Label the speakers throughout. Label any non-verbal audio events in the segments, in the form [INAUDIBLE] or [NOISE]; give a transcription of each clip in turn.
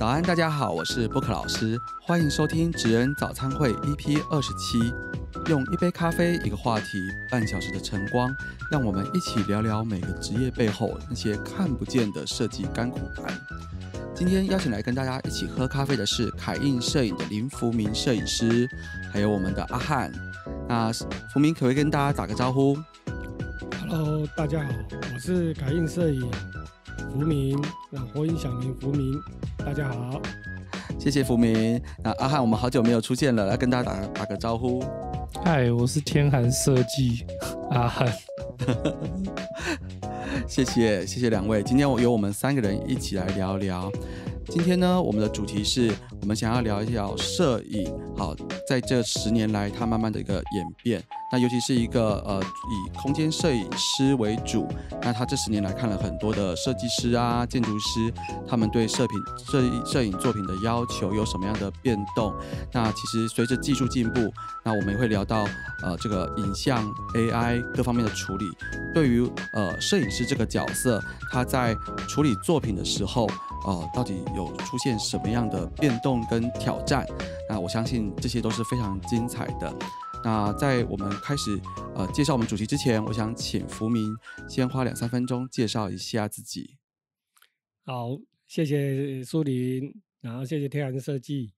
Speaker 1: 早安，大家好，我是 Book 老师，欢迎收听职人早餐会 EP 二十七，用一杯咖啡，一个话题，半小时的晨光，让我们一起聊聊每个职业背后那些看不见的设计甘苦谈。今天邀请来跟大家一起喝咖啡的是凯印摄影的林福明摄影师，还有我们的阿汉。那福明可不可以跟大家打个招呼
Speaker 2: ？Hello，大家好，我是凯印摄影福明，啊，火影小明福明。大家好，
Speaker 1: 谢谢福明。那阿汉，我们好久没有出现了，来跟大家打打个招呼。
Speaker 3: 嗨，我是天寒设计。阿汉，
Speaker 1: [LAUGHS] 谢谢谢谢两位，今天我由我们三个人一起来聊聊。今天呢，我们的主题是，我们想要聊一聊摄影。好，在这十年来，它慢慢的一个演变。那尤其是一个呃，以空间摄影师为主。那他这十年来看了很多的设计师啊、建筑师，他们对摄影、摄摄影作品的要求有什么样的变动？那其实随着技术进步，那我们会聊到呃，这个影像 AI 各方面的处理。对于呃，摄影师这个角色，他在处理作品的时候。哦，到底有出现什么样的变动跟挑战？那我相信这些都是非常精彩的。那在我们开始呃介绍我们主题之前，我想请福明先花两三分钟介绍一下自己。
Speaker 2: 好，谢谢苏林，然后谢谢天然设计。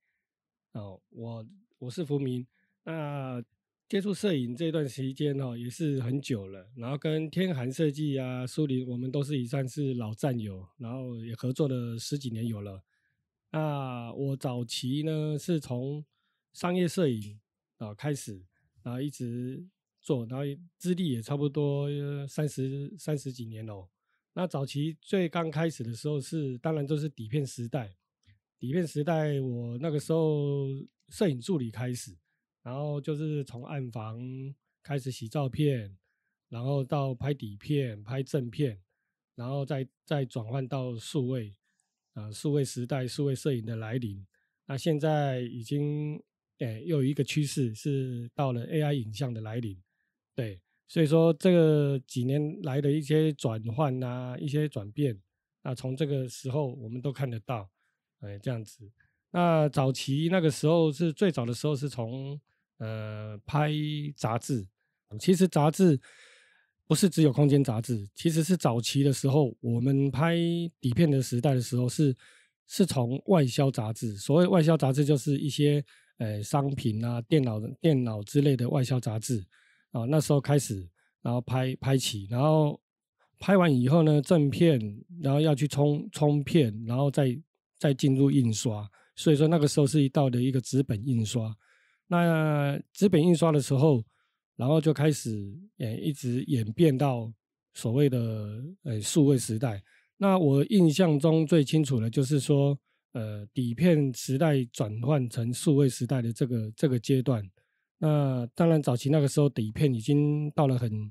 Speaker 2: 哦，我我是福明。那。接触摄影这段时间哦，也是很久了。然后跟天寒设计啊、苏宁我们都是以算是老战友，然后也合作了十几年有了。那我早期呢是从商业摄影啊开始，然后一直做，然后资历也差不多三十三十几年了。那早期最刚开始的时候是，当然都是底片时代。底片时代，我那个时候摄影助理开始。然后就是从暗房开始洗照片，然后到拍底片、拍正片，然后再再转换到数位，啊，数位时代、数位摄影的来临。那现在已经，哎，又有一个趋势是到了 AI 影像的来临，对，所以说这个几年来的一些转换啊、一些转变啊，从这个时候我们都看得到，哎，这样子。那早期那个时候是最早的时候是从呃，拍杂志，其实杂志不是只有空间杂志，其实是早期的时候，我们拍底片的时代的时候，是是从外销杂志，所谓外销杂志就是一些呃商品啊、电脑、电脑之类的外销杂志啊，那时候开始，然后拍拍起，然后拍完以后呢，正片，然后要去冲冲片，然后再再进入印刷，所以说那个时候是一道的一个纸本印刷。那纸本印刷的时候，然后就开始演，一直演变到所谓的呃数位时代。那我印象中最清楚的就是说，呃，底片时代转换成数位时代的这个这个阶段。那当然，早期那个时候底片已经到了很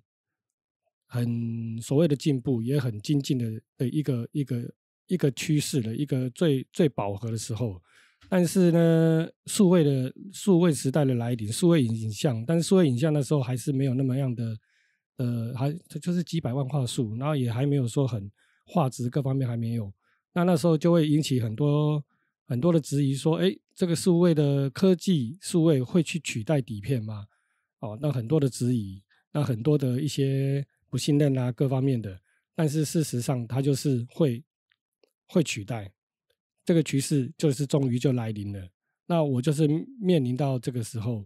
Speaker 2: 很所谓的进步，也很精进的的一个一个一个趋势的一个最最饱和的时候。但是呢，数位的数位时代的来临，数位影影像，但是数位影像那时候还是没有那么样的，呃，还就是几百万画素，然后也还没有说很画质各方面还没有。那那时候就会引起很多很多的质疑，说，哎，这个数位的科技数位会去取代底片吗？哦，那很多的质疑，那很多的一些不信任啊各方面的。但是事实上，它就是会会取代。这个趋势就是终于就来临了，那我就是面临到这个时候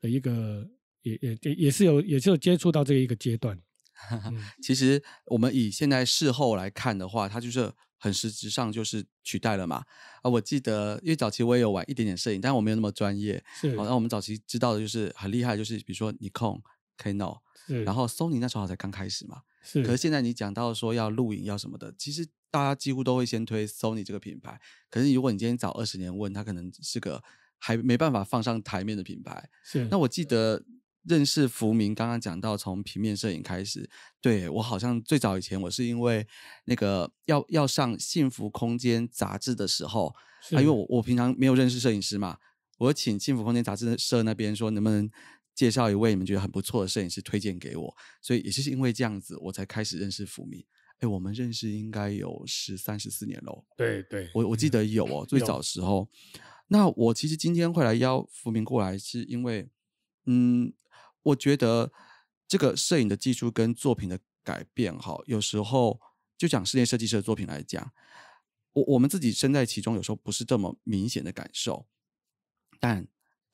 Speaker 2: 的一个也也也也是有也是有接触到这一个阶段。
Speaker 1: [LAUGHS] 其实我们以现在事后来看的话，它就是很实质上就是取代了嘛。啊，我记得因为早期我也有玩一点点摄影，但我没有那么专业。是，然后我们早期知道的就是很厉害，就是比如说你控 Canon，然后 Sony 那时候才刚开始嘛。是，可是现在你讲到说要录影要什么的，其实。大家几乎都会先推 Sony 这个品牌，可是如果你今天早二十年问它可能是个还没办法放上台面的品牌。是。那我记得认识福明，刚刚讲到从平面摄影开始，对我好像最早以前我是因为那个要要上《幸福空间》杂志的时候，啊，因为我我平常没有认识摄影师嘛，我请《幸福空间》杂志社那边说能不能介绍一位你们觉得很不错的摄影师推荐给我，所以也是因为这样子，我才开始认识福明。哎，我们认识应该有十三十四年喽。对对，我我记得有哦，最早时候。那我其实今天会来邀福明过来，是因为，嗯，我觉得这个摄影的技术跟作品的改变，哈，有时候就讲室内设计师的作品来讲，我我们自己身在其中，有时候不是这么明显的感受，但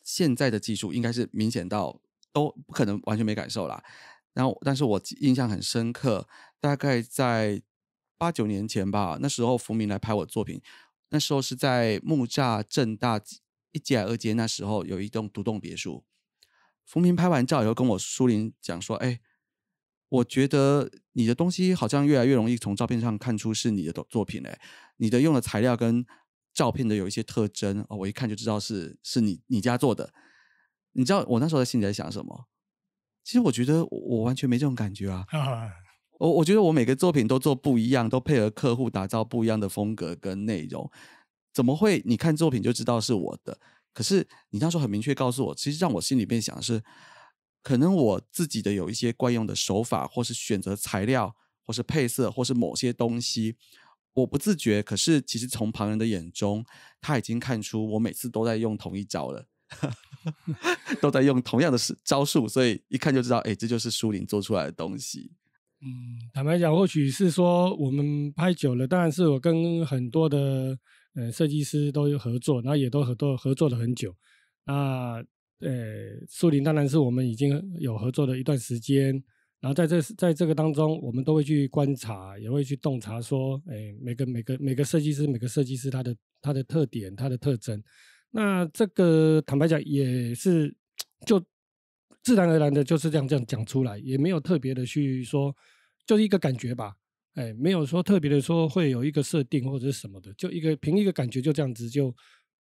Speaker 1: 现在的技术应该是明显到都不可能完全没感受了。然后，但是我印象很深刻，大概在八九年前吧。那时候，福明来拍我的作品，那时候是在木栅正大一街二街，那时候有一栋独栋别墅。福明拍完照以后，跟我书林讲说：“哎，我觉得你的东西好像越来越容易从照片上看出是你的作品。哎，你的用的材料跟照片的有一些特征哦，我一看就知道是是你你家做的。你知道我那时候心里在想什么？”其实我觉得我完全没这种感觉啊！我我觉得我每个作品都做不一样，都配合客户打造不一样的风格跟内容。怎么会？你看作品就知道是我的。可是你那时候很明确告诉我，其实让我心里面想的是，可能我自己的有一些惯用的手法，或是选择材料，或是配色，或是某些东西，我不自觉。可是其实从旁人的眼中，他已经看出我每次都在用同一招了。[LAUGHS] 都在用同样的招数，所以一看就知道，哎，这就是苏林做出来的东西。
Speaker 2: 嗯，坦白讲，或许是说我们拍久了，当然是我跟很多的呃设计师都有合作，然后也都很多合作了很久。那呃，苏林当然是我们已经有合作的一段时间，然后在这在这个当中，我们都会去观察，也会去洞察，说哎，每个每个每个设计师，每个设计师他的他的特点，他的特征。那这个坦白讲也是，就自然而然的就是这样这样讲出来，也没有特别的去说，就是一个感觉吧。哎，没有说特别的说会有一个设定或者是什么的，就一个凭一个感觉就这样子就，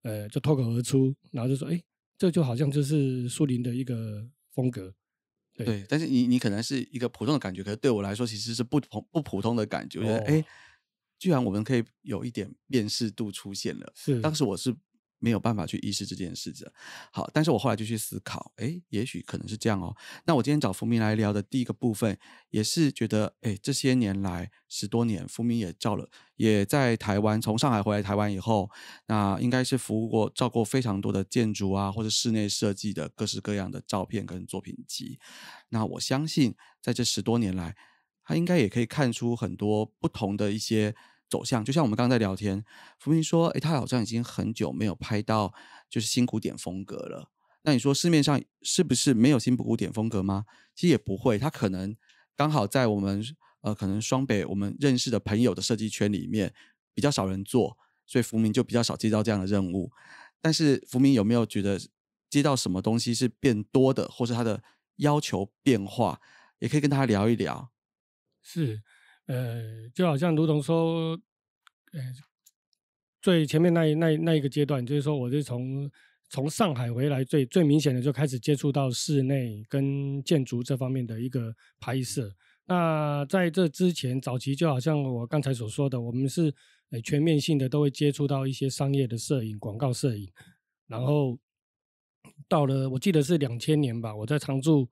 Speaker 2: 呃，就脱口而出，然后就说，哎，这就好像就是苏林的一个风格。
Speaker 1: 对，但是你你可能是一个普通的感觉，可是对我来说其实是不同不普通的感觉。觉得哎，居然我们可以有一点辨识度出现了。是，当时我是。没有办法去意识这件事的，好，但是我后来就去思考，哎，也许可能是这样哦。那我今天找福明来聊的第一个部分，也是觉得，哎，这些年来十多年，福明也照了，也在台湾，从上海回来台湾以后，那应该是服务过、照过非常多的建筑啊，或者室内设计的各式各样的照片跟作品集。那我相信，在这十多年来，他应该也可以看出很多不同的一些。走向就像我们刚刚在聊天，福明说：“哎，他好像已经很久没有拍到就是新古典风格了。”那你说市面上是不是没有新古典风格吗？其实也不会，他可能刚好在我们呃，可能双北我们认识的朋友的设计圈里面比较少人做，所以福明就比较少接到这样的任务。但是福明有没有觉得接到什么东西是变多的，或是他的要求变化？也可以跟他聊一聊。
Speaker 2: 是。呃，就好像如同说，呃，最前面那那那一个阶段，就是说，我是从从上海回来，最最明显的就开始接触到室内跟建筑这方面的一个拍摄。那在这之前，早期就好像我刚才所说的，我们是呃全面性的都会接触到一些商业的摄影、广告摄影。然后到了我记得是两千年吧，我在常驻。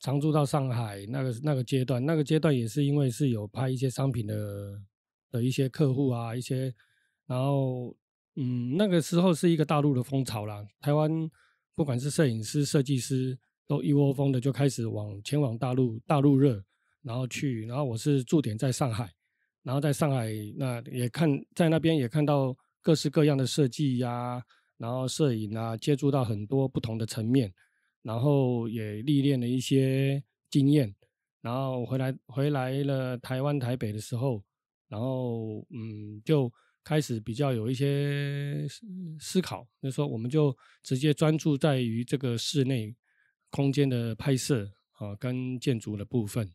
Speaker 2: 常驻到上海那个那个阶段，那个阶段也是因为是有拍一些商品的的一些客户啊，一些，然后嗯，那个时候是一个大陆的风潮啦。台湾不管是摄影师、设计师，都一窝蜂的就开始往前往大陆，大陆热，然后去，然后我是驻点在上海，然后在上海那也看在那边也看到各式各样的设计呀，然后摄影啊，接触到很多不同的层面。然后也历练了一些经验，然后回来回来了台湾台北的时候，然后嗯就开始比较有一些思思考，就说我们就直接专注在于这个室内空间的拍摄啊，跟建筑的部分，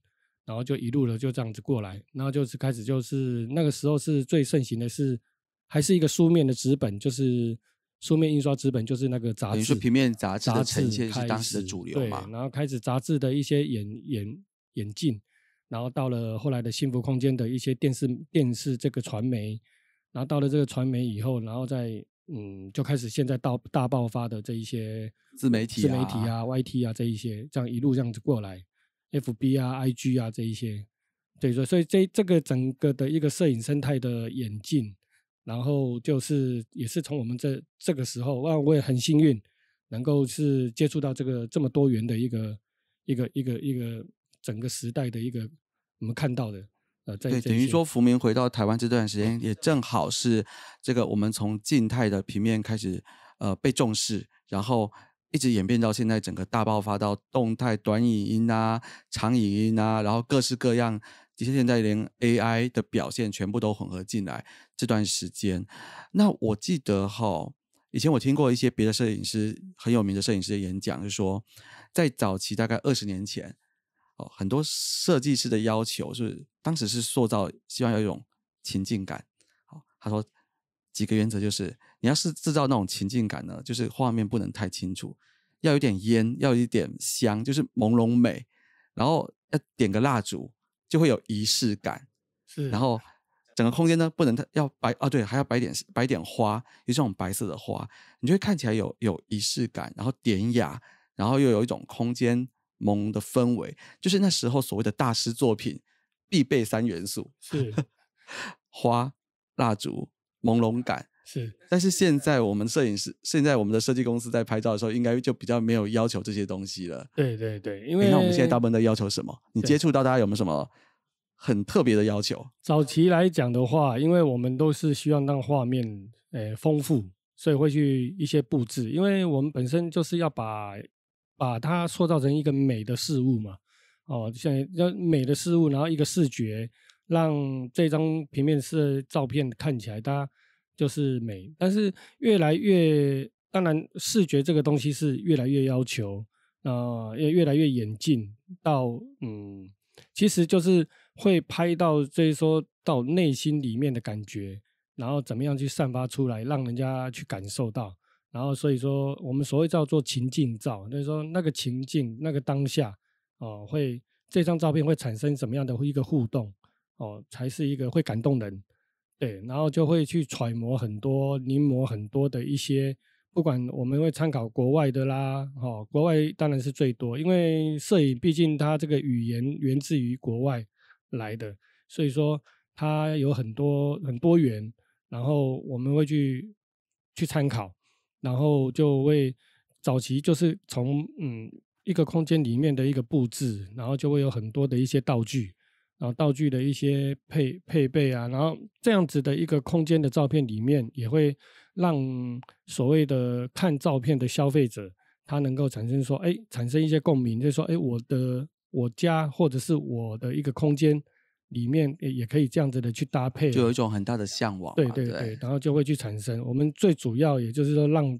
Speaker 2: 然后就一路的就这样子过来，然后就是开始就是那个时候是最盛行的是还是一个书面的纸本，就是。书面印刷资本就是那个杂志，平面杂志的呈现是当时的主流嘛。然后开始杂志的一些演演演进，然后到了后来的幸福空间的一些电视电视这个传媒，然后到了这个传媒以后，然后再嗯就开始现在到大爆发的这一些自媒体自媒体啊、YT 啊这一些，这样一路这样子过来，FB 啊、IG 啊这一些，对，所以所以这这个整个的一个摄影生态的演进。然后就是也是从我们这这个时候，啊，我也很幸运，能够是接触到这个这么多元的一个一个一个一个整个时代的一个我们看到的，呃，在对等于说
Speaker 1: 福明回到台湾这段时间，也正好是这个我们从静态的平面开始，呃，被重视，然后一直演变到现在整个大爆发到动态短语音啊、长语音啊，然后各式各样。其实现在连 AI 的表现全部都混合进来这段时间，那我记得哈，以前我听过一些别的摄影师很有名的摄影师的演讲，就说在早期大概二十年前哦，很多设计师的要求是，当时是塑造希望有一种情境感。好，他说几个原则就是，你要是制造那种情境感呢，就是画面不能太清楚，要有点烟，要有一点香，就是朦胧美，然后要点个蜡烛。就会有仪式感，是，然后整个空间呢不能要摆啊，对，还要摆点摆点花，一种白色的花，你就会看起来有有仪式感，然后典雅，然后又有一种空间朦胧的氛围，就是那时候所谓的大师作品必备三元素：是 [LAUGHS] 花、蜡烛、朦胧感。是，但是现在我们摄影师，现在我们的设计公司在拍照的时候，应该就比较没有要求这些东西了。对对对，因为那我们现在大部分在要求什么？你接触到大家有没有什么很特别的要求？
Speaker 2: 早期来讲的话，因为我们都是希望让画面诶丰富，所以会去一些布置，因为我们本身就是要把把它塑造成一个美的事物嘛。哦，像要美的事物，然后一个视觉，让这张平面式照片看起来，大家。就是美，但是越来越，当然视觉这个东西是越来越要求，啊，越越来越演进到，嗯，其实就是会拍到，就是说到内心里面的感觉，然后怎么样去散发出来，让人家去感受到，然后所以说我们所谓叫做情境照，就是说那个情境、那个当下，哦，会这张照片会产生什么样的一个互动，哦，才是一个会感动人。对，然后就会去揣摩很多、临摹很多的一些，不管我们会参考国外的啦，哈，国外当然是最多，因为摄影毕竟它这个语言源自于国外来的，所以说它有很多很多元，然后我们会去去参考，然后就会早期就是从嗯一个空间里面的一个布置，然后就会有很多的一些道具。然后道具的一些配配备啊，然后这样子的一个空间的照片里面，也会让所谓的看照片的消费者，他能够产生说，哎，产生一些共鸣，就是说，哎，我的我家或者是我的一个空间里面也也可以这样子的去搭配，就有一
Speaker 1: 种很大的向往。对
Speaker 2: 对对，然后就会去产生。我们最主要也就是说，让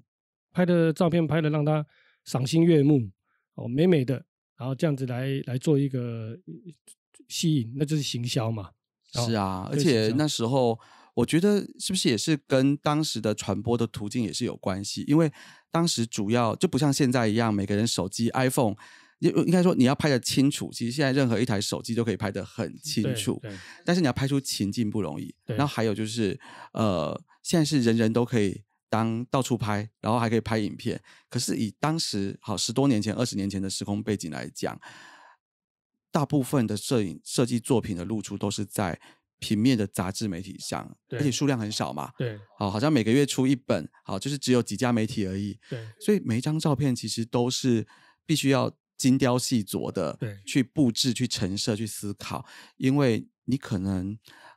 Speaker 2: 拍的照片拍的让他赏心悦目，哦，美美的，然后这样子来来做一个。吸引，那就是行销嘛。
Speaker 1: 是啊，而且那时候我觉得是不是也是跟当时的传播的途径也是有关系？因为当时主要就不像现在一样，每个人手机 iPhone，应应该说你要拍的清楚。其实现在任何一台手机都可以拍的很清楚，但是你要拍出情境不容易。然后还有就是，呃，现在是人人都可以当到处拍，然后还可以拍影片。可是以当时好十多年前、二十年前的时空背景来讲。大部分的摄影设计作品的露出都是在平面的杂志媒体上，而且数量很少嘛。对，好，好像每个月出一本，好，就是只有几家媒体而已。对，所以每一张照片其实都是必须要精雕细琢的，对，去布置、去陈设、去思考，因为你可能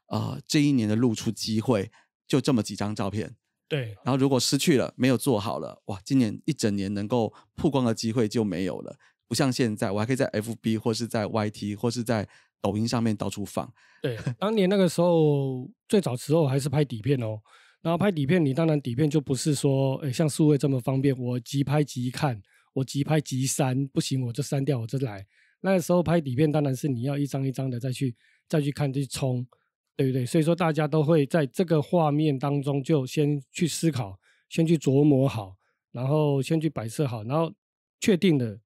Speaker 1: 呃这一年的露出机会就这么几张照片。对，然后如果失去了，没有做好了，哇，今年一整年能够曝光的机会就没有了。不像现在，我还可以在 F B 或是在 Y T 或是在抖音上面到处放。对，
Speaker 2: 当年那个时候最早时候还是拍底片哦，然后拍底片，你当然底片就不是说，诶像数位这么方便，我即拍即看，我即拍即删，不行我就删掉，我再来。那个时候拍底片，当然是你要一张一张的再去再去看去冲，对不对？所以说大家都会在这个画面当中就先去思考，先去琢磨好，然后先去摆设好，然后确定了。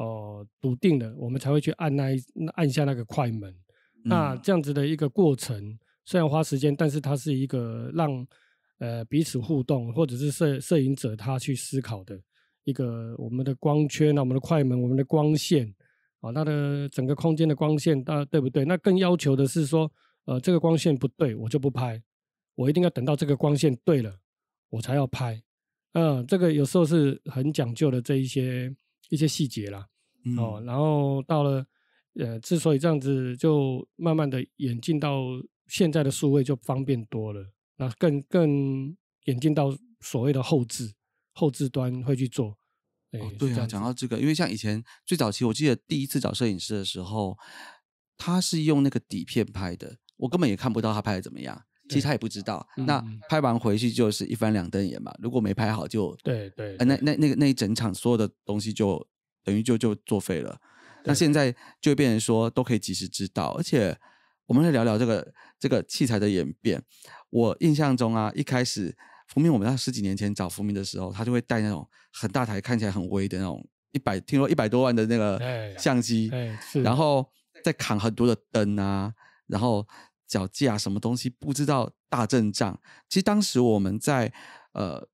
Speaker 2: 哦，笃定了，我们才会去按那一按下那个快门。那这样子的一个过程，虽然花时间，但是它是一个让呃彼此互动，或者是摄摄影者他去思考的一个我们的光圈啊，我们的快门，我们的光线啊，它的整个空间的光线，大对不对？那更要求的是说，呃，这个光线不对，我就不拍，我一定要等到这个光线对了，我才要拍。嗯，这个有时候是很讲究的这一些一些细节啦。哦，然后到了，呃，之所以这样子，就慢慢的演进到现在的数位就方便多了，那更更演进到所谓的后置后置端会去做。对，对啊，讲
Speaker 1: 到这个，因为像以前最早期，我记得第一次找摄影师的时候，他是用那个底片拍的，我根本也看不到他拍的怎么样，其实他也不知道。那拍完回去就是一翻两瞪眼嘛，如果没拍好就对对，那那那个那一整场所有的东西就。等于就就作废了，那现在就会变成说都可以及时知道，而且我们来聊聊这个这个器材的演变。我印象中啊，一开始福明，我们在十几年前找福明的时候，他就会带那种很大台，看起来很威的那种一百，听说一百多万的那个相机，然后再扛很多的灯啊，然后脚架什么东西，不知道大阵仗。其实当时我们在呃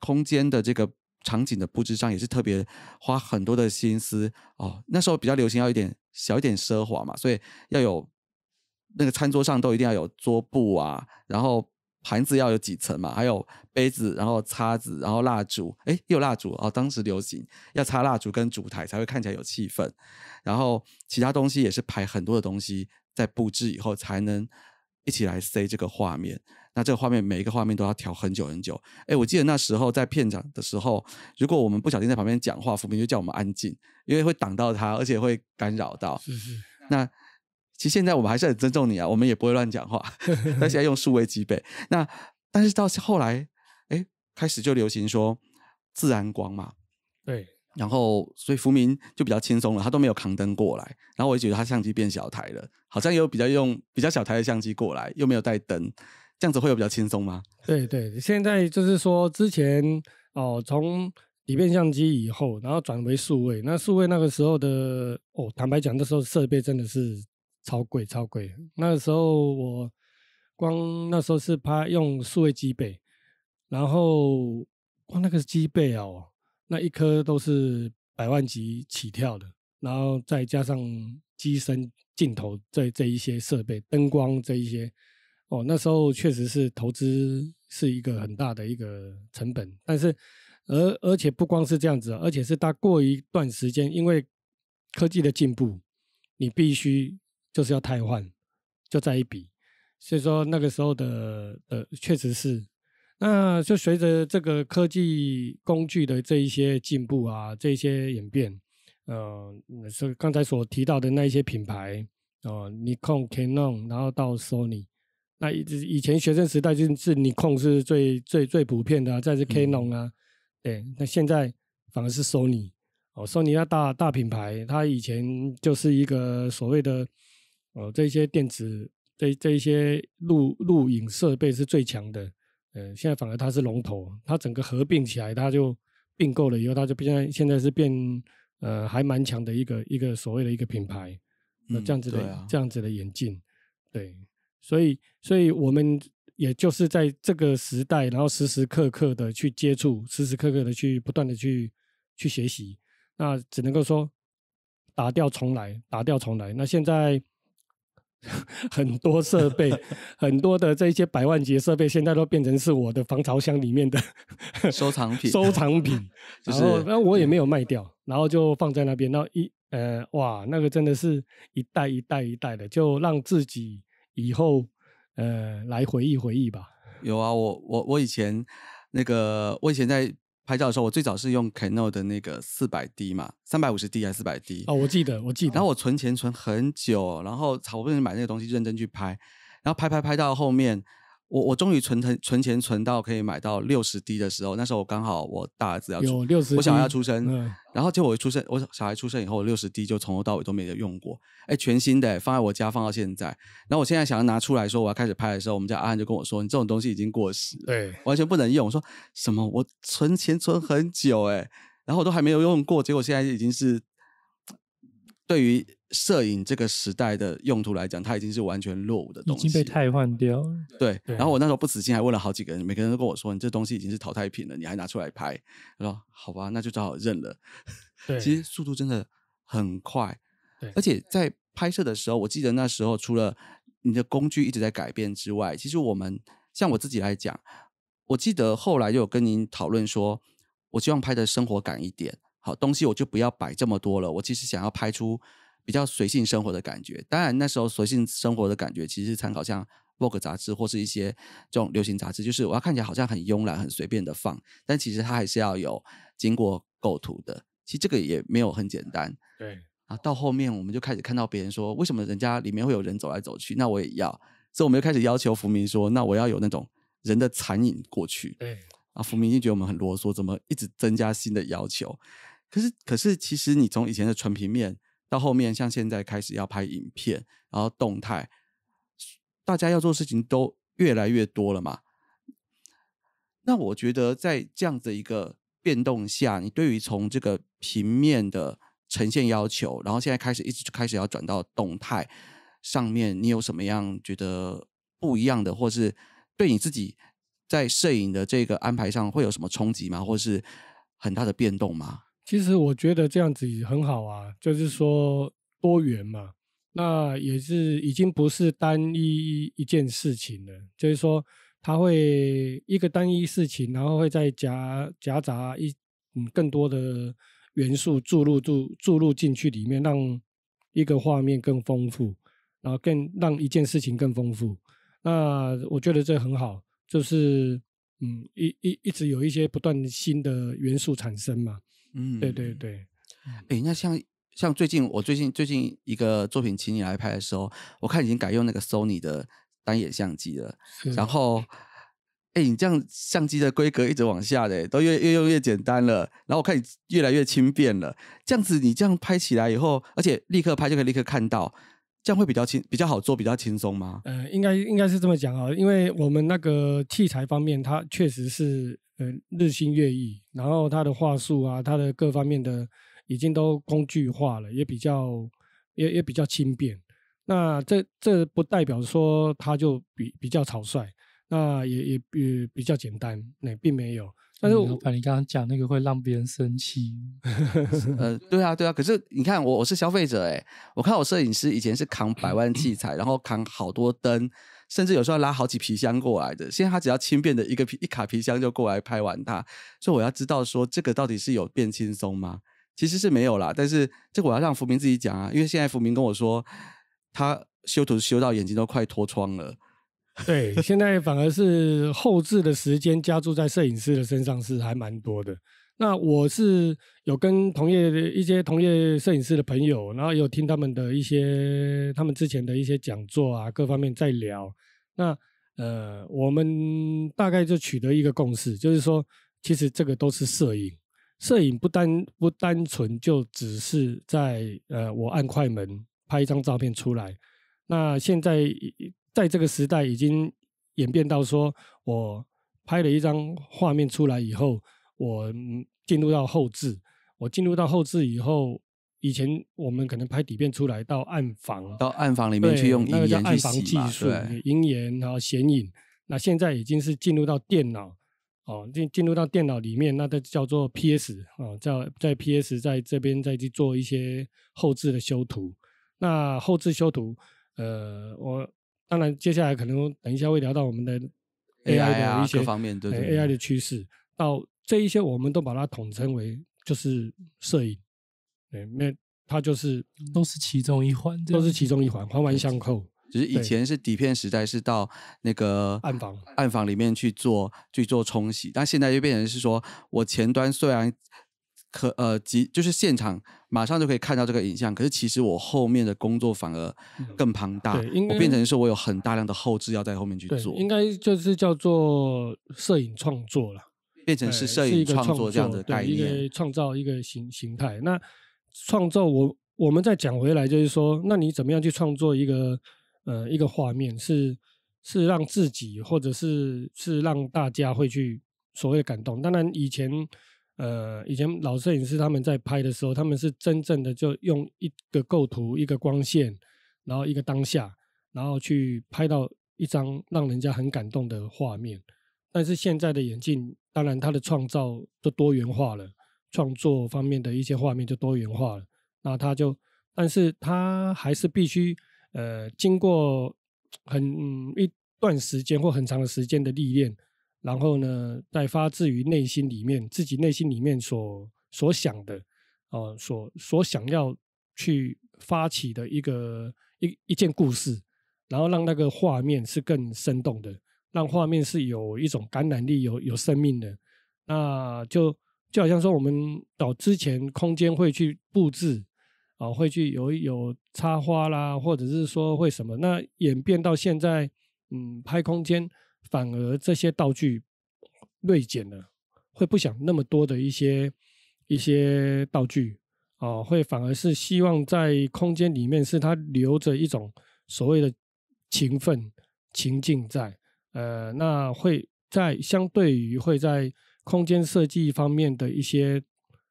Speaker 1: 空间的这个。场景的布置上也是特别花很多的心思哦。那时候比较流行要一点小一点奢华嘛，所以要有那个餐桌上都一定要有桌布啊，然后盘子要有几层嘛，还有杯子，然后叉子，然后蜡烛，哎，有蜡烛哦，当时流行要插蜡烛跟烛台才会看起来有气氛。然后其他东西也是排很多的东西，在布置以后才能一起来塞这个画面。那这个画面每一个画面都要调很久很久。哎，我记得那时候在片场的时候，如果我们不小心在旁边讲话，福明就叫我们安静，因为会挡到他，而且会干扰到。是是。那其实现在我们还是很尊重你啊，我们也不会乱讲话，[LAUGHS] 现在用数位机背。那但是到后来，哎，开始就流行说自然光嘛。对。然后所以福明就比较轻松了，他都没有扛灯过来。然后我就觉得他相机变小台了，好像有比较用比较小台的相机过来，又没有带灯。这样子会有比较轻松吗？对
Speaker 2: 对，现在就是说，之前哦，从底片相机以后，然后转为数位，那数位那个时候的哦，坦白讲，那时候设备真的是超贵超贵。那个时候我光那时候是拍用数位机背，然后光那个机背哦，那一颗都是百万级起跳的，然后再加上机身、镜头这这一些设备、灯光这一些。哦，那时候确实是投资是一个很大的一个成本，但是，而而且不光是这样子，而且是大过一段时间，因为科技的进步，你必须就是要汰换，就在一笔，所以说那个时候的呃确实是，那就随着这个科技工具的这一些进步啊，这些演变，呃，是刚才所提到的那一些品牌哦，nikon，canon，然后到 sony。那以以前学生时代就是你控是最最最普遍的，再是 Canon 啊，对。那现在反而是 Sony 哦，Sony 啊，大大品牌，它以前就是一个所谓的哦，这些电子这这一些录录影设备是最强的，呃，现在反而它是龙头，它整个合并起来，它就并购了以后，它就现在现在是变呃还蛮强的一个一个所谓的一个品牌，那这样子的这样子的眼镜，对。所以，所以我们也就是在这个时代，然后时时刻刻的去接触，时时刻刻的去不断的去去学习。那只能够说打掉重来，打掉重来。那现在 [LAUGHS] 很多设备，很多的这一些百万级设备，现在都变成是我的防潮箱里面的
Speaker 1: 收藏品，收藏品。然后
Speaker 2: 那我也没有卖掉，然后就放在那边。然后一呃，哇，那个真的是一代一代一代的，就让自己。以后，呃，来回忆回忆吧。
Speaker 1: 有啊，我我我以前，那个我以前在拍照的时候，我最早是用 Canon 的那个四百 D 嘛，三百五十 D 还是四百 D？哦，我记得，我记得。然后我存钱存很久，然后好不容易买那个东西，认真去拍，然后拍拍拍到后面。我我终于存存存钱存到可以买到六十 D 的时候，那时候我刚好我大儿子要出，我小孩要出生，然后结果我出生，我小孩出生以后，六十 D 就从头到尾都没有用过，哎，全新的，放在我家放到现在。然后我现在想要拿出来说我要开始拍的时候，我们家阿汉就跟我说：“你这种东西已经过时，对，完全不能用。”我说：“什么？我存钱存很久，哎，然后我都还没有用过，结果现在已经是对于。”摄影这个时代的用途来讲，它已经是完全落伍的东西，已经被
Speaker 3: 汰换掉了。
Speaker 1: 对，然后我那时候不死心，还问了好几个人，每个人都跟我说：“你这东西已经是淘汰品了，你还拿出来拍？”他说：“好吧，那就只好认了。”
Speaker 3: 对，其实
Speaker 1: 速度真的很快，而且在拍摄的时候，我记得那时候除了你的工具一直在改变之外，其实我们像我自己来讲，我记得后来就有跟您讨论说，我希望拍的生活感一点，好东西我就不要摆这么多了，我其实想要拍出。比较随性生活的感觉，当然那时候随性生活的感觉，其实参考像 Vogue 杂志或是一些这种流行杂志，就是我要看起来好像很慵懒、很随便的放，但其实它还是要有经过构图的。其实这个也没有很简单。对啊，到后面我们就开始看到别人说，为什么人家里面会有人走来走去？那我也要，所以我们就开始要求福明说，那我要有那种人的残影过去。对啊，福明就觉得我们很啰嗦，怎么一直增加新的要求？可是，可是其实你从以前的纯平面。到后面，像现在开始要拍影片，然后动态，大家要做事情都越来越多了嘛。那我觉得在这样子一个变动下，你对于从这个平面的呈现要求，然后现在开始一直开始要转到动态上面，你有什么样觉得不一样的，或是对你自己在摄影的这个安排上会有什么冲击吗？或是很大的变动吗？
Speaker 2: 其实我觉得这样子很好啊，就是说多元嘛，那也是已经不是单一一件事情了。就是说，它会一个单一事情，然后会再夹夹杂一嗯更多的元素注入注注入进去里面，让一个画面更丰富，然后更让一件事情更丰富。那我觉得这很好，就是嗯一一一直有一些不断新的元素产生嘛。嗯，对对对，
Speaker 1: 哎，那像像最近我最近最近一个作品，请你来拍的时候，我看已经改用那个 Sony 的单眼相机了。然后，哎，你这样相机的规格一直往下的，都越越用越简单了。然后我看你越来越轻便了，这样子你这样拍起来以后，而且立刻拍就可以立刻看到。这样会比较轻，比较好做，比较轻松吗？
Speaker 2: 呃，应该应该是这么讲啊，因为我们那个器材方面，它确实是呃日新月异，然后它的话术啊，它的各方面的已经都工具化了，也比较也也比较轻便。那这这不代表说它就比比较草率，那也也也比较简单，那并没有。但是老板，你刚刚讲那个会让别人生气。
Speaker 1: 呃，[LAUGHS] 对啊，对啊。可是你看我，我是消费者哎。我看我摄影师以前是扛百万器材，然后扛好多灯，甚至有时候拉好几皮箱过来的。现在他只要轻便的一个皮一卡皮箱就过来拍完他。所以我要知道说这个到底是有变轻松吗？其实是没有啦。但是这个我要让福明自己讲啊，因为现在福明跟我说他修图修到眼睛都快脱窗了。
Speaker 2: [LAUGHS] 对，现在反而是后置的时间加注在摄影师的身上是还蛮多的。那我是有跟同业的一些同业摄影师的朋友，然后有听他们的一些他们之前的一些讲座啊，各方面在聊。那呃，我们大概就取得一个共识，就是说，其实这个都是摄影，摄影不单不单纯就只是在呃，我按快门拍一张照片出来。那现在。在这个时代已经演变到说，我拍了一张画面出来以后，我进入到后置。我进入到后置以后，以前我们可能拍底片出来到暗房，到暗房里面去用银个去暗房技术，银盐然后显影。那现在已经是进入到电脑，哦进进入到电脑里面，那个叫做 P S 哦，在在 P S 在这边再去做一些后置的修图。那后置修图，呃，我。当然，接下来可能等一下会聊到我们的 AI 的一些 AI 的趋势，到这一些我们都把它统称为就是摄影，对，那它就是都是其中一环，都是其中一环，环环相扣。只是以前是
Speaker 1: 底片时代，是到那个暗房暗房里面去做去做冲洗，但现在就变成是说我前端虽然。可呃，即就是现场马上就可以看到这个影像，可是其实我后面的工作反而更庞大，我变成是我有很大量的后置要在后面去做，
Speaker 2: 应该就是叫做摄影创作了，变成是摄影创作这样的概念，一个创造一个形形态。那创造我，我们再讲回来，就是说，那你怎么样去创作一个呃一个画面，是是让自己，或者是是让大家会去所谓的感动。当然以前。呃，以前老摄影师他们在拍的时候，他们是真正的就用一个构图、一个光线，然后一个当下，然后去拍到一张让人家很感动的画面。但是现在的眼镜，当然它的创造就多元化了，创作方面的一些画面就多元化了。那它就，但是它还是必须呃经过很一段时间或很长的时间的历练。然后呢，再发自于内心里面，自己内心里面所所想的，哦，所所想要去发起的一个一一件故事，然后让那个画面是更生动的，让画面是有一种感染力、有有生命的，那就就好像说我们到之前空间会去布置，啊，会去有有插花啦，或者是说会什么，那演变到现在，嗯，拍空间。反而这些道具锐减了，会不想那么多的一些一些道具啊，会反而是希望在空间里面是它留着一种所谓的情分情境在。呃，那会在相对于会在空间设计方面的一些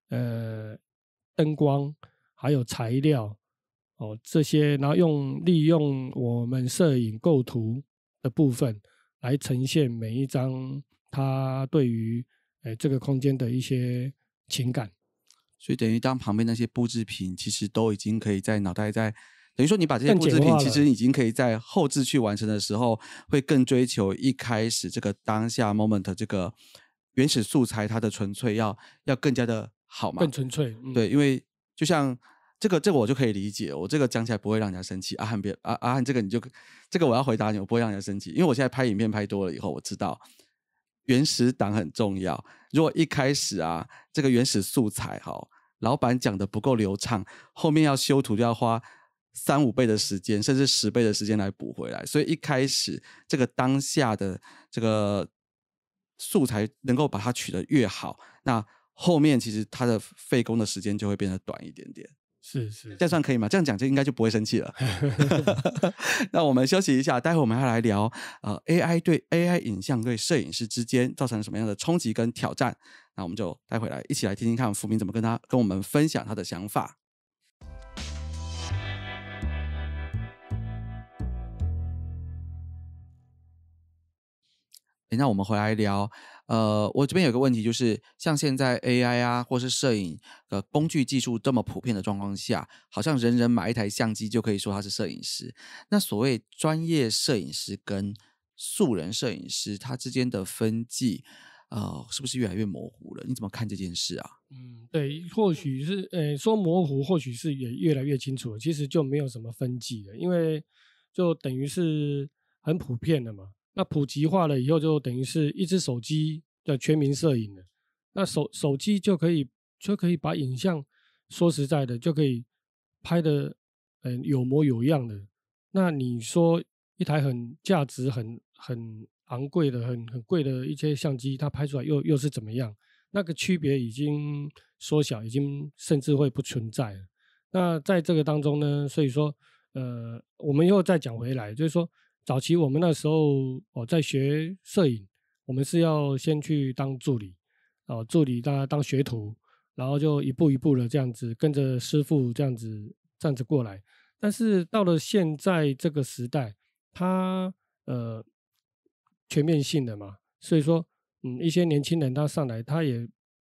Speaker 2: 呃灯光还有材料哦这些，然后用利用我们摄影构图的部分。来呈现每一张，他对于诶这个空间的一些情感，
Speaker 1: 所以等于当旁边那些布置品，其实都已经可以在脑袋在，等于说你把这些布置品，其实已经可以在后置去完成的时候，会更追求一开始这个当下 moment 这个原始素材它的纯粹，要要更加的好嘛？更纯粹，对，因为就像。这个这个我就可以理解，我这个讲起来不会让人家生气。阿汉别阿阿汉，这个你就这个我要回答你，我不会让人家生气，因为我现在拍影片拍多了以后，我知道原始档很重要。如果一开始啊，这个原始素材哈，老板讲的不够流畅，后面要修图就要花三五倍的时间，甚至十倍的时间来补回来。所以一开始这个当下的这个素材能够把它取得越好，那后面其实它的费工的时间就会变得短一点点。是是，这样算可以吗？这样讲就应该就不会生气了。[LAUGHS] 那我们休息一下，待会我们要来聊，呃，AI 对 AI 影像对摄影师之间造成什么样的冲击跟挑战？那我们就待会来一起来听听看福明怎么跟他跟我们分享他的想法。哎，那我们回来聊。呃，我这边有个问题，就是像现在 AI 啊，或是摄影的工具技术这么普遍的状况下，好像人人买一台相机就可以说他是摄影师。那所谓专业摄影师跟素人摄影师，他之间的分际，呃，是不是越来越模糊了？你怎么看这件事啊？
Speaker 2: 嗯，对，或许是呃说模糊，或许是也越来越清楚。其实就没有什么分际了，因为就等于是很普遍的嘛。那普及化了以后，就等于是一只手机的全民摄影了。那手手机就可以就可以把影像，说实在的，就可以拍的嗯有模有样的。那你说一台很价值很很昂贵的、很很贵的一些相机，它拍出来又又是怎么样？那个区别已经缩小，已经甚至会不存在了。那在这个当中呢，所以说呃，我们又再讲回来，就是说。早期我们那时候，我在学摄影，我们是要先去当助理，哦，助理，家当学徒，然后就一步一步的这样子跟着师傅这样子，这样子过来。但是到了现在这个时代，他呃全面性的嘛，所以说，嗯，一些年轻人他上来，他也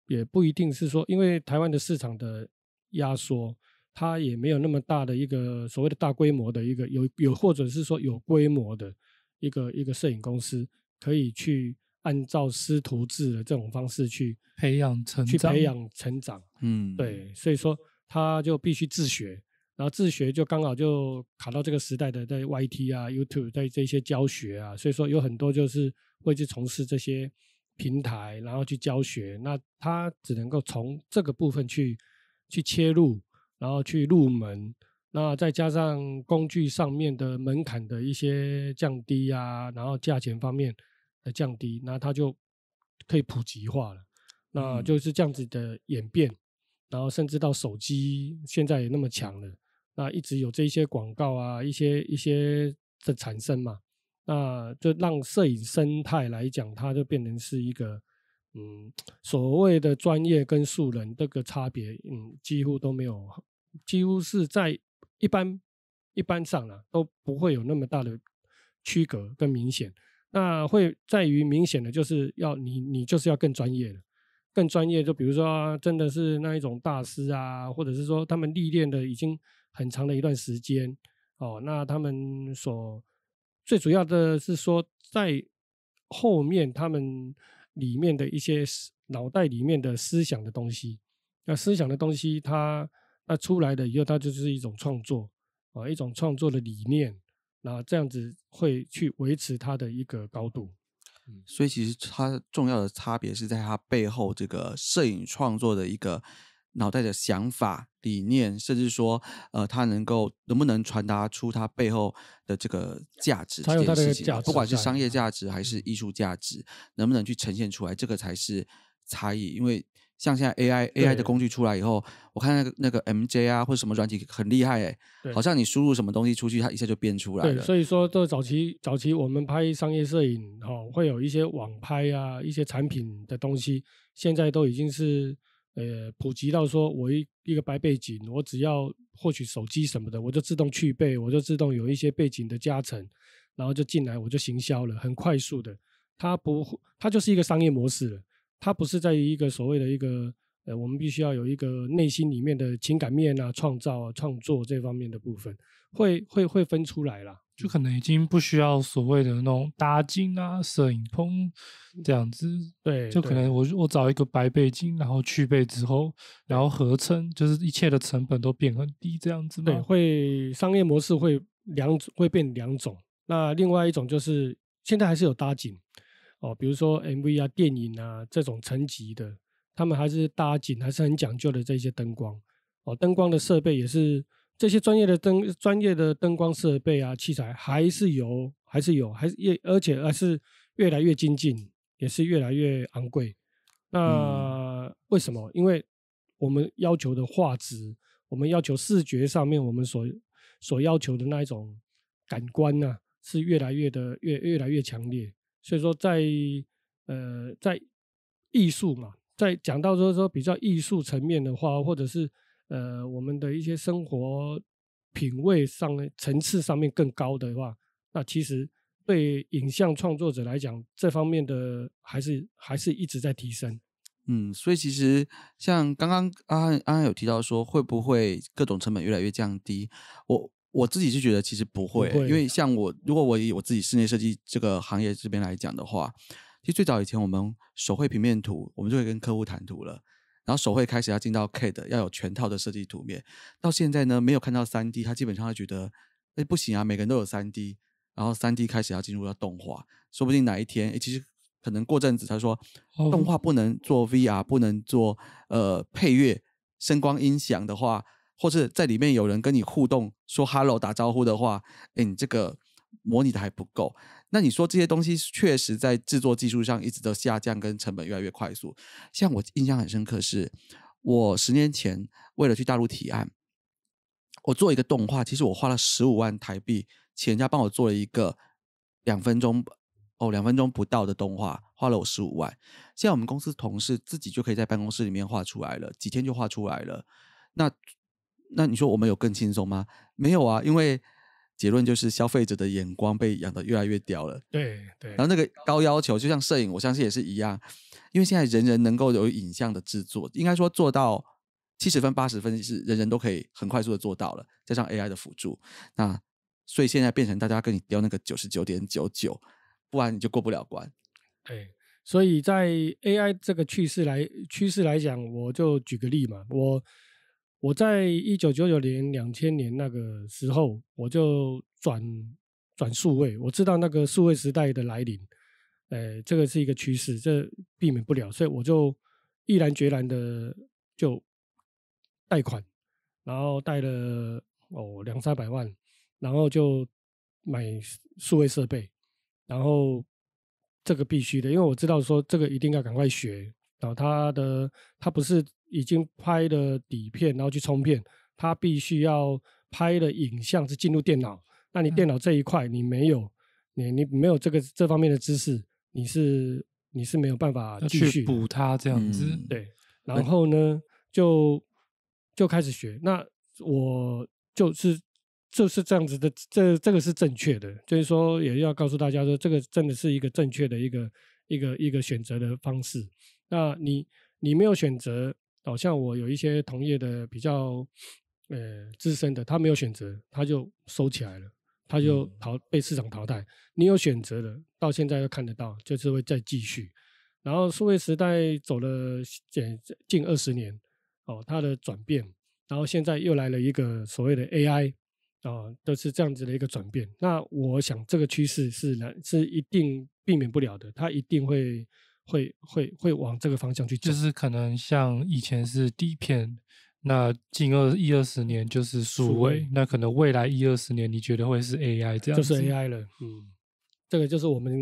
Speaker 2: 也不一定是说，因为台湾的市场的压缩。他也没有那么大的一个所谓的大规模的一个有有或者是说有规模的一个一个摄影公司可以去按照师徒制的这种方式去培养成去培养成长，嗯，对，所以说他就必须自学，然后自学就刚好就卡到这个时代的在 YT 啊 YouTube 在这些教学啊，所以说有很多就是会去从事这些平台，然后去教学，那他只能够从这个部分去去切入。然后去入门，那再加上工具上面的门槛的一些降低啊，然后价钱方面的降低，那它就可以普及化了。那就是这样子的演变，然后甚至到手机现在也那么强了，那一直有这些广告啊，一些一些的产生嘛，那就让摄影生态来讲，它就变成是一个嗯，所谓的专业跟素人这个差别，嗯，几乎都没有。几乎是在一般一般上啊，都不会有那么大的区隔跟明显。那会在于明显的，就是要你你就是要更专业的，更专业。就比如说，真的是那一种大师啊，或者是说他们历练的已经很长的一段时间哦。那他们所最主要的是说，在后面他们里面的一些脑袋里面的思想的东西，那思想的东西，他。那出来了以后，它就是一种创作啊，一种创作的理念，那这样子会去维持它的一个高度。
Speaker 1: 嗯，所以其实它重要的差别是在它背后这个摄影创作的一个脑袋的想法、理念，甚至说，呃，它能够能不能传达出它背后的这个价值这件事情，不管是商业价值还是艺术价值，能不能去呈现出来，这个才是差异，因为。像现在 A I A I 的工具出来以后，我看那个那个 M J 啊，或者什么软体很厉害，哎，好像你输入什么东西出去，它一下就变出来了。对，所
Speaker 2: 以说，都早期早期我们拍商业摄影，哈，会有一些网拍啊，一些产品的东西，现在都已经是呃普及到说，我一一个白背景，我只要获取手机什么的，我就自动去背，我就自动有一些背景的加成，然后就进来我就行销了，很快速的，它不它就是一个商业模式了。它不是在于一个所谓的一个，呃，我们必须要有一个内心里面的情感面啊，创造、啊、创作这方面的部分，会会会分出来啦。就可
Speaker 3: 能已经不需要所谓的那种搭景啊、摄影棚这样子。对，就可能我我找一个白背景，然后去背之后，然后合成，就是一切的成本都变很低
Speaker 2: 这样子。对，会商业模式会两会变两种。那另外一种就是现在还是有搭景。哦，比如说 MV 啊、电影啊这种层级的，他们还是搭景，还是很讲究的这些灯光。哦，灯光的设备也是这些专业的灯、专业的灯光设备啊、器材还是有，还是有，还是越而且还是越来越精进，也是越来越昂贵。那为什么？因为我们要求的画质，我们要求视觉上面我们所所要求的那一种感官呢，是越来越的越越来越强烈。所以说，在呃，在艺术嘛，在讲到说说比较艺术层面的话，或者是呃，我们的一些生活品味上层次上面更高的话，那其实对影像创作者来讲，这方面的还是还是一直在提升。
Speaker 1: 嗯，所以其实像刚刚阿汉阿汉有提到说，会不会各种成本越来越降低？我。我自己是觉得其实不会，因为像我，如果我以我自己室内设计这个行业这边来讲的话，其实最早以前我们手绘平面图，我们就会跟客户谈图了，然后手绘开始要进到 CAD，要有全套的设计图面。到现在呢，没有看到三 D，他基本上会觉得哎不行啊，每个人都有三 D，然后三 D 开始要进入到动画，说不定哪一天，其实可能过阵子他说动画不能做 VR，不能做呃配乐声光音响的话。或是在里面有人跟你互动，说 “hello” 打招呼的话，哎，你这个模拟的还不够。那你说这些东西确实在制作技术上一直都下降，跟成本越来越快速。像我印象很深刻是，我十年前为了去大陆提案，我做一个动画，其实我花了十五万台币，请人家帮我做了一个两分钟哦，两分钟不到的动画，花了我十五万。现在我们公司同事自己就可以在办公室里面画出来了，几天就画出来了。那那你说我们有更轻松吗？没有啊，因为结论就是消费者的眼光被养得越来越刁了。
Speaker 2: 对对。然后那
Speaker 1: 个高要求，就像摄影，我相信也是一样，因为现在人人能够有影像的制作，应该说做到七十分、八十分是人人都可以很快速的做到了，加上 AI 的辅助，那所以现在变成大家跟你刁那个九十九点九九，不然你就过不了关。对，所以在
Speaker 2: AI 这个趋势来趋势来讲，我就举个例嘛，我。我在一九九九年、两千年那个时候，我就转转数位，我知道那个数位时代的来临，呃，这个是一个趋势，这避免不了，所以我就毅然决然的就贷款，然后贷了哦两三百万，然后就买数位设备，然后这个必须的，因为我知道说这个一定要赶快学，然后他的他不是。已经拍了底片，然后去冲片，他必须要拍的影像是进入电脑。那你电脑这一块你没有，你你没有这个这方面的知识，你是你是没有办法去补它这样子。对，然后呢就就开始学。那我就是就是这样子的，这这个是正确的。就是说，也要告诉大家说，这个真的是一个正确的一个一个一个选择的方式。那你你没有选择。好像我有一些同业的比较，呃，资深的，他没有选择，他就收起来了，他就淘被市场淘汰。你有选择的，到现在都看得到，就是会再继续。然后数位时代走了近近二十年，哦，它的转变，然后现在又来了一个所谓的 AI，啊，都是这样子的一个转变。那我想这个趋势是是一定避免不了的，它一定会。会会会往这个方向去，就是可能像以前是底片，那近
Speaker 3: 二一二十年就是数位，那可能未来一二十年你觉得会是 AI 这样，就是 AI
Speaker 2: 了，嗯，这个就是我们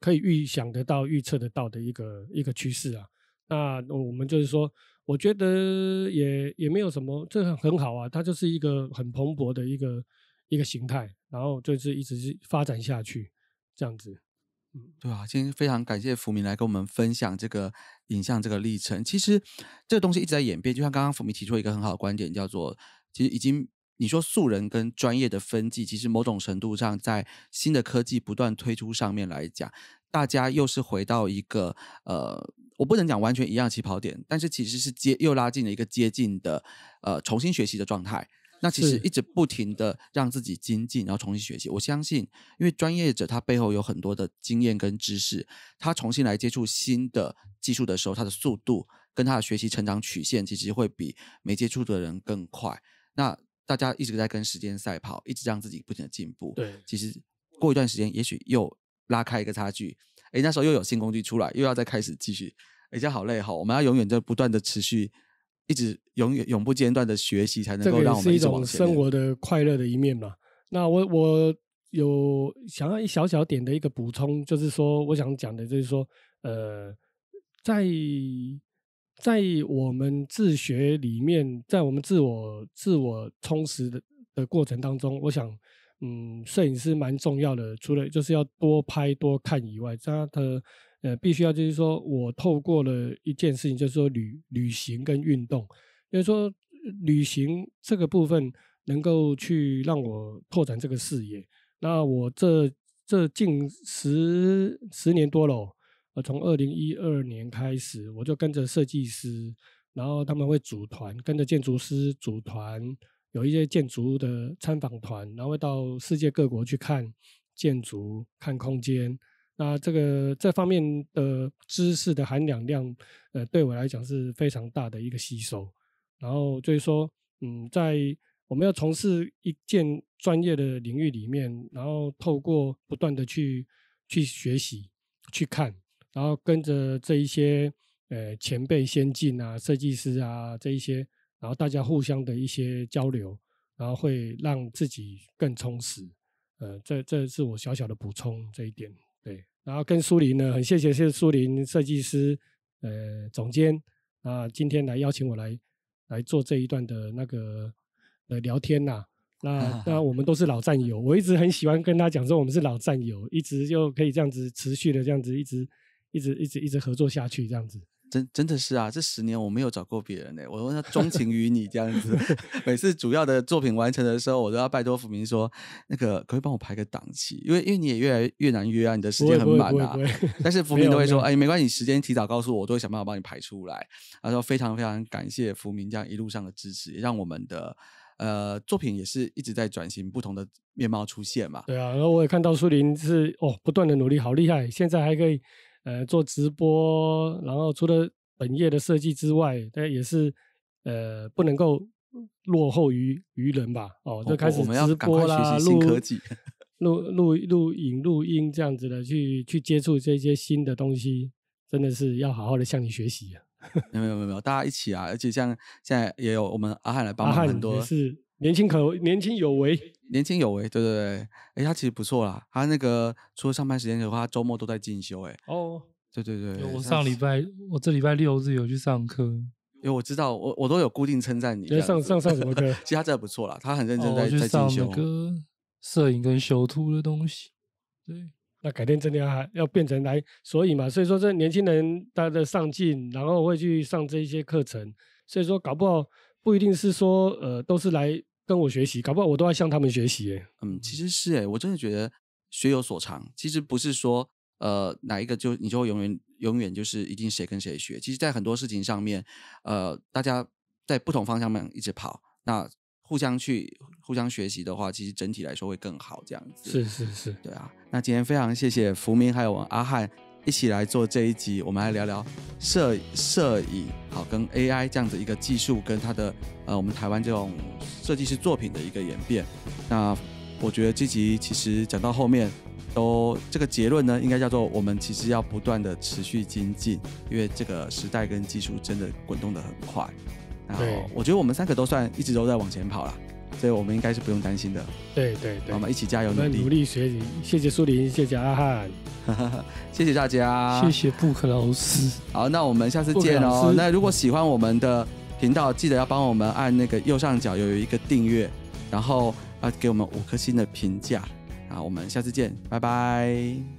Speaker 2: 可以预想得到、预测得到的一个一个趋势啊。那我们就是说，我觉得也也没有什么，这很好啊，它就是一个很蓬勃的一个一个形态，然后就是一直发展下去这样子。
Speaker 1: 对啊，今天非常感谢福明来跟我们分享这个影像这个历程。其实这个东西一直在演变，就像刚刚福明提出一个很好的观点，叫做其实已经你说素人跟专业的分际，其实某种程度上在新的科技不断推出上面来讲，大家又是回到一个呃，我不能讲完全一样起跑点，但是其实是接又拉近了一个接近的呃重新学习的状态。那其实一直不停的让自己精进，然后重新学习。我相信，因为专业者他背后有很多的经验跟知识，他重新来接触新的技术的时候，他的速度跟他的学习成长曲线其实会比没接触的人更快。那大家一直在跟时间赛跑，一直让自己不停的进步。对，其实过一段时间，也许又拉开一个差距。哎，那时候又有新工具出来，又要再开始继续。哎，这样好累哈！我们要永远在不断的持续。一直永远永不间断的学习才能够，这是一种生
Speaker 2: 活的快乐的一面嘛。那我我有想要一小小点的一个补充，就是说我想讲的就是说，呃，在在我们自学里面，在我们自我自我充实的的过程当中，我想，嗯，摄影师蛮重要的，除了就是要多拍多看以外，他的。呃，必须要就是说，我透过了一件事情，就是说旅旅行跟运动，就是说旅行这个部分能够去让我拓展这个视野。那我这这近十十年多了，呃，从二零一二年开始，我就跟着设计师，然后他们会组团跟着建筑师组团，有一些建筑的参访团，然后会到世界各国去看建筑、看空间。那这个这方面的知识的含量量，呃，对我来讲是非常大的一个吸收。然后就是说，嗯，在我们要从事一件专业的领域里面，然后透过不断的去去学习、去看，然后跟着这一些呃前辈、先进啊、设计师啊这一些，然后大家互相的一些交流，然后会让自己更充实。呃，这这是我小小的补充这一点。对，然后跟苏林呢，很谢谢，谢谢苏林设计师，呃，总监啊，今天来邀请我来来做这一段的那个呃聊天呐，那那我们都是老战友，我一直很喜欢跟他讲说，我们是老战友，一直就可以这样子持续的这样子，一直一直一直一直合作下去这样子。
Speaker 1: 真真的是啊，这十年我没有找过别人哎，我问他钟情于你这样子，[LAUGHS] 每次主要的作品完成的时候，我都要拜托福明说，那个可以帮我排个档期，因为因为你也越来越难约啊，你的时间很满啊。但是福明都会说，哎，没关系，时间提早告诉我，我都会想办法帮你排出来。然说非常非常感谢福明这样一路上的支持，也让我们的呃作品也是一直在转型不同的面貌出现嘛。
Speaker 2: 对啊，然后我也看到苏林是哦，不断的努力，好厉害，现在还可以。呃，做直播，然后除了本业的设计之外，但也是呃，不能够落后于于人吧？哦，就开始直播啦，录录录录影、录音这样子的，去去接触这些新的东西，真的是要好好的向你学习啊！
Speaker 1: 没有没有没有，大家一起啊！而且像现在也有我们阿汉来帮忙很多。年轻可，年轻有为，年轻有为，对对对，哎，他其实不错啦。他那个除了上班时间的话，周末都在进修，哎，哦，对对对，我上礼拜，
Speaker 3: 我这礼拜六日有去上课，
Speaker 1: 因为我知道，我我都有固定称赞你。上上上什么课？[LAUGHS] 其实他真的不错啦，他很认真在在进修。
Speaker 3: 摄影跟修图的东西，
Speaker 1: 对，
Speaker 2: 那改天真的要要变成来，所以嘛，所以说这年轻人他在上进，然后会去上这一些课程，所以说搞不好不一定是说呃都是来。跟我学习，搞不好我都要向他们学习。哎，
Speaker 1: 嗯，其实是哎，我真的觉得学有所长，其实不是说呃哪一个就你就永远永远就是一定谁跟谁学。其实，在很多事情上面，呃，大家在不同方向面一直跑，那互相去互相学习的话，其实整体来说会更好。这样子是是是对啊。那今天非常谢谢福明还有我阿汉。一起来做这一集，我们来聊聊摄摄影，好跟 AI 这样子一个技术跟它的呃，我们台湾这种设计师作品的一个演变。那我觉得这集其实讲到后面，都这个结论呢，应该叫做我们其实要不断的持续精进，因为这个时代跟技术真的滚动的很快。然后我觉得我们三个都算一直都在往前跑了。所以我们应该是不用担心的。
Speaker 2: 对对对，我们一起加油努力，努力学习。谢谢苏林，谢谢阿汉，
Speaker 1: [LAUGHS] 谢谢大家，谢谢
Speaker 2: 布克老师。
Speaker 1: 好，那我们下次见哦。那如果喜欢我们的频道，记得要帮我们按那个右上角有一个订阅，然后啊给我们五颗星的评价。啊，我们下次见，拜拜。